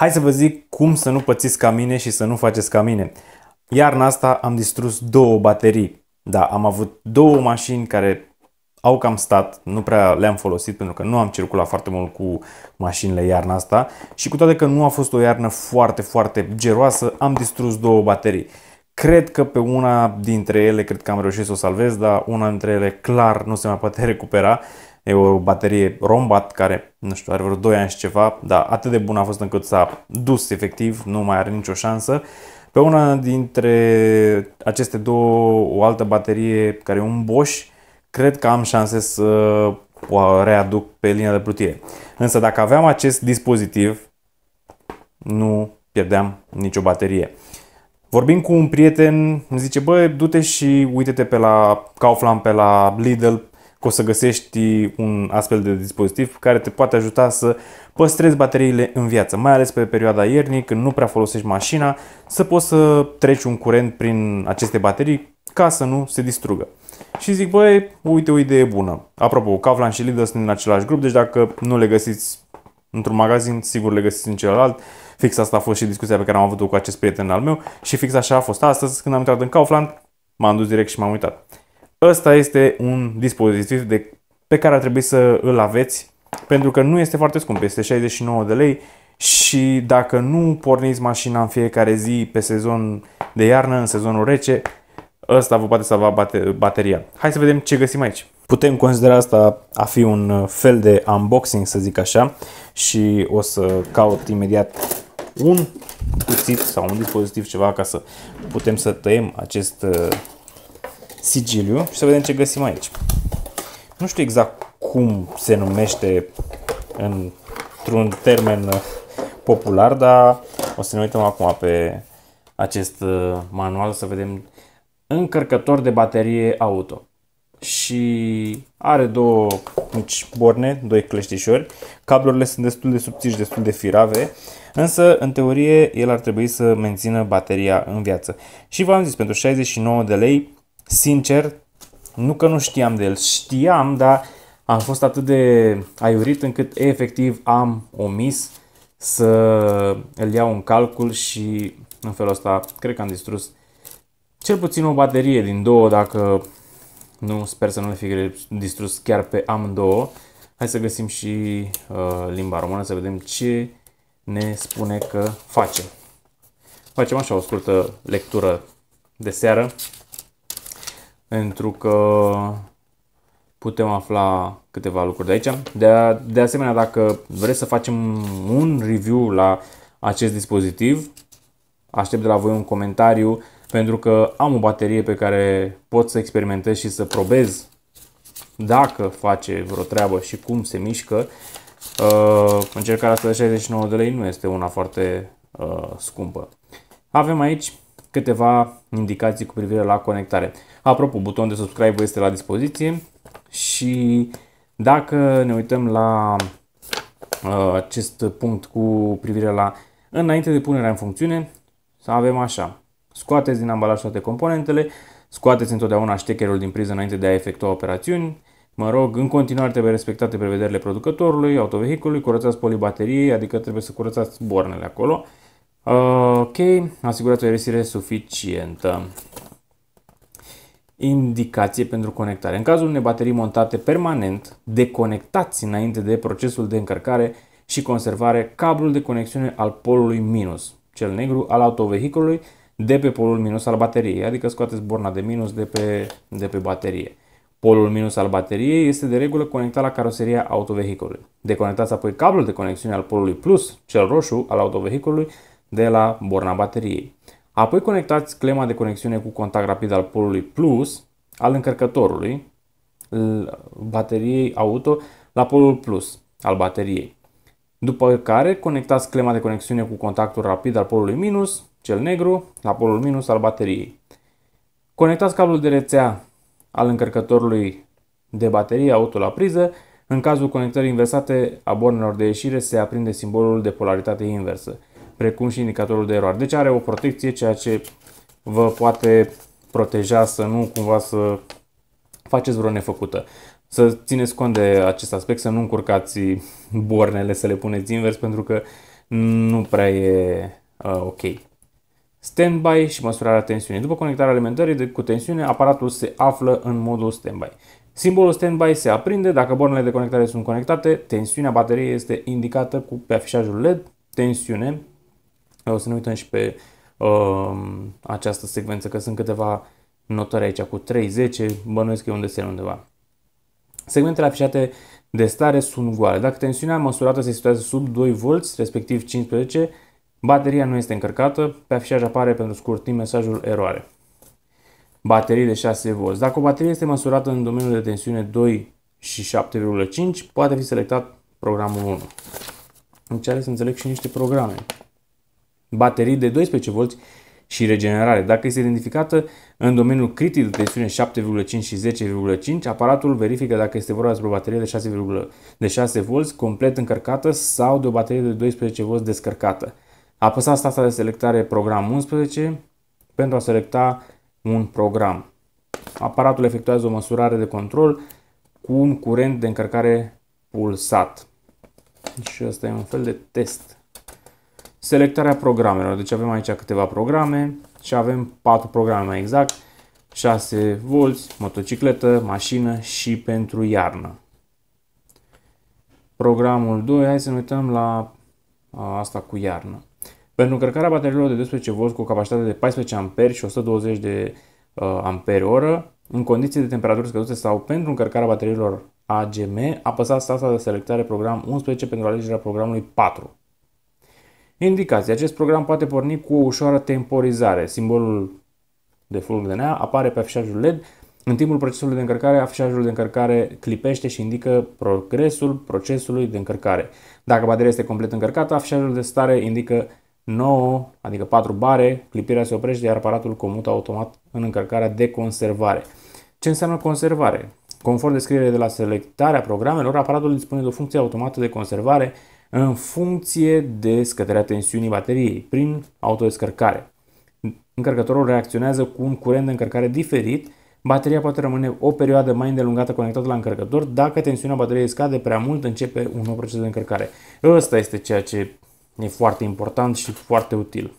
Hai să vă zic cum să nu pățiți ca mine și să nu faceți ca mine. Iarna asta am distrus două baterii. Da, am avut două mașini care au cam stat, nu prea le-am folosit pentru că nu am circulat foarte mult cu mașinile iarna asta și cu toate că nu a fost o iarnă foarte, foarte geroasă, am distrus două baterii. Cred că pe una dintre ele, cred că am reușit să o salvez, dar una dintre ele clar nu se mai poate recupera E o baterie Rombat care, nu știu, are vreo 2 ani și ceva, dar atât de bun a fost încât s-a dus efectiv, nu mai are nicio șansă. Pe una dintre aceste două, o altă baterie care e un Bosch, cred că am șanse să o readuc pe linia de plutire. Însă dacă aveam acest dispozitiv, nu pierdeam nicio baterie. Vorbim cu un prieten, îmi zice, băi, du-te și uite-te pe la Kaufland, pe la Lidl, că o să găsești un astfel de dispozitiv care te poate ajuta să păstrezi bateriile în viață, mai ales pe perioada iernii când nu prea folosești mașina, să poți să treci un curent prin aceste baterii ca să nu se distrugă. Și zic, băi, uite o idee bună. Apropo, Kavlan și Lidl sunt în același grup, deci dacă nu le găsiți într-un magazin, sigur le găsiți în celălalt. Fix asta a fost și discuția pe care am avut-o cu acest prieten al meu și fix așa a fost astăzi când am intrat în Kaufland, m-am dus direct și m-am uitat. Ăsta este un dispozitiv de, pe care ar trebui să îl aveți pentru că nu este foarte scump, este 69 de lei și dacă nu porniți mașina în fiecare zi pe sezon de iarnă, în sezonul rece, ăsta vă poate salva bate bateria. Hai să vedem ce găsim aici. Putem considera asta a fi un fel de unboxing, să zic așa, și o să caut imediat un cuțit sau un dispozitiv, ceva, ca să putem să tăiem acest uh, sigiliu și să vedem ce găsim aici. Nu știu exact cum se numește într-un termen popular, dar o să ne uităm acum pe acest uh, manual să vedem încărcător de baterie auto. Și are două mici borne, doi cleștișori. Cablurile sunt destul de subțiri, destul de firave, însă în teorie el ar trebui să mențină bateria în viață. Și v-am zis, pentru 69 de lei sincer, nu că nu știam de el, știam, dar am fost atât de aiurit încât efectiv am omis să îl iau în calcul și în felul ăsta cred că am distrus cel puțin o baterie din două, dacă nu sper să nu le fi distrus chiar pe amândouă. Hai să găsim și uh, limba română să vedem ce ne spune că facem. Facem așa o scurtă lectură de seară pentru că putem afla câteva lucruri de aici. De, de asemenea, dacă vreți să facem un review la acest dispozitiv, aștept de la voi un comentariu pentru că am o baterie pe care pot să experimentez și să probez dacă face vreo treabă și cum se mișcă. Uh, încercarea asta de 69 de lei nu este una foarte uh, scumpă. Avem aici câteva indicații cu privire la conectare. Apropo, butonul de subscribe este la dispoziție și dacă ne uităm la uh, acest punct cu privire la înainte de punerea în funcțiune, să avem așa. Scoateți din ambalaj toate componentele, scoateți întotdeauna ștecherul din priză înainte de a efectua operațiuni, Mă rog, în continuare trebuie respectate prevederile producătorului, autovehicului, curățați polibateriei, adică trebuie să curățați bornele acolo. Uh, ok, asigurați o aerisire suficientă. Indicație pentru conectare. În cazul unei baterii montate permanent, deconectați înainte de procesul de încărcare și conservare cablul de conexiune al polului minus, cel negru al autovehiculului, de pe polul minus al bateriei, adică scoateți borna de minus de pe, de pe baterie. Polul minus al bateriei este de regulă conectat la caroseria autovehiculului. Deconectați apoi cablul de conexiune al polului plus, cel roșu al autovehiculului, de la borna bateriei. Apoi conectați clema de conexiune cu contact rapid al polului plus al încărcătorului bateriei auto la polul plus al bateriei. După care conectați clema de conexiune cu contactul rapid al polului minus, cel negru, la polul minus al bateriei. Conectați cablul de rețea al încărcătorului de baterie auto la priză. În cazul conectării inversate a bornelor de ieșire se aprinde simbolul de polaritate inversă precum și indicatorul de eroare. Deci are o protecție, ceea ce vă poate proteja să nu cumva să faceți vreo nefăcută. Să țineți cont de acest aspect, să nu încurcați bornele, să le puneți invers, pentru că nu prea e uh, ok. Standby și măsurarea tensiunii. După conectarea alimentării de, cu tensiune, aparatul se află în modul standby. Simbolul standby se aprinde dacă bornele de conectare sunt conectate, tensiunea bateriei este indicată cu, pe afișajul LED, tensiune, o să ne uităm și pe uh, această secvență, că sunt câteva notări aici cu 3-10, bănuiesc că e un desen undeva. Segmentele afișate de stare sunt goale. Dacă tensiunea măsurată se situează sub 2V, respectiv 15, bateria nu este încărcată, pe afișaj apare pentru scurt timp mesajul eroare. Baterii de 6V. Dacă o baterie este măsurată în domeniul de tensiune 2 și 7,5, poate fi selectat programul 1. Deci să înțeleg și niște programe baterii de 12V și regenerare. Dacă este identificată în domeniul critic de tensiune 7,5 și 10,5, aparatul verifică dacă este vorba despre o baterie de 6, de 6V complet încărcată sau de o baterie de 12V descărcată. Apăsați tasta de selectare program 11 pentru a selecta un program. Aparatul efectuează o măsurare de control cu un curent de încărcare pulsat. Și deci asta e un fel de test Selectarea programelor. Deci avem aici câteva programe și avem patru programe mai exact. 6V, motocicletă, mașină și pentru iarnă. Programul 2, hai să ne uităm la asta cu iarnă. Pentru încărcarea bateriilor de 12V cu o capacitate de 14 A și 120 de ampere oră, în condiții de temperatură scăzute sau pentru încărcarea bateriilor AGM, apăsați tasta de selectare program 11 pentru alegerea programului 4. Indicații. Acest program poate porni cu o ușoară temporizare. Simbolul de fulg de nea apare pe afișajul LED. În timpul procesului de încărcare, afișajul de încărcare clipește și indică progresul procesului de încărcare. Dacă bateria este complet încărcată, afișajul de stare indică 9, adică 4 bare, clipirea se oprește, iar aparatul comută automat în încărcarea de conservare. Ce înseamnă conservare? Conform descrierii de la selectarea programelor, aparatul dispune de o funcție automată de conservare în funcție de scăderea tensiunii bateriei prin autodescărcare. Încărcătorul reacționează cu un curent de încărcare diferit, bateria poate rămâne o perioadă mai îndelungată conectată la încărcător, dacă tensiunea bateriei scade prea mult, începe un nou proces de încărcare. Ăsta este ceea ce e foarte important și foarte util.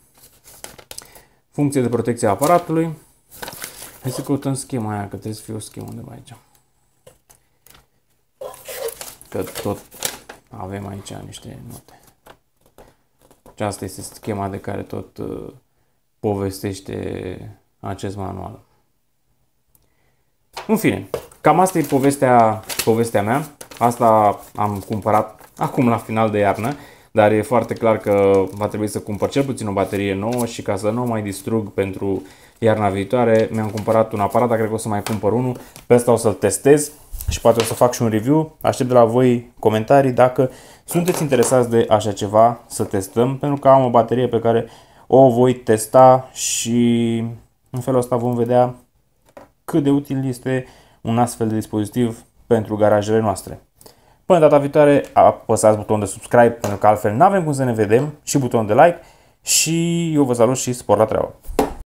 Funcție de protecție a aparatului. Hai să căutăm schema aia, că trebuie să fie o schemă undeva aici. Că tot avem aici niște note. Aceasta este schema de care tot uh, povestește acest manual. În fine, cam asta e povestea, povestea mea. Asta am cumpărat acum la final de iarnă, dar e foarte clar că va trebui să cumpăr cel puțin o baterie nouă și ca să nu o mai distrug pentru iarna viitoare, mi-am cumpărat un aparat, dar cred că o să mai cumpăr unul. Pe asta o să-l testez și poate o să fac și un review. Aștept de la voi comentarii dacă sunteți interesați de așa ceva să testăm, pentru că am o baterie pe care o voi testa și în felul ăsta vom vedea cât de util este un astfel de dispozitiv pentru garajele noastre. Până data viitoare apăsați butonul de subscribe pentru că altfel nu avem cum să ne vedem și butonul de like și eu vă salut și spor la treabă.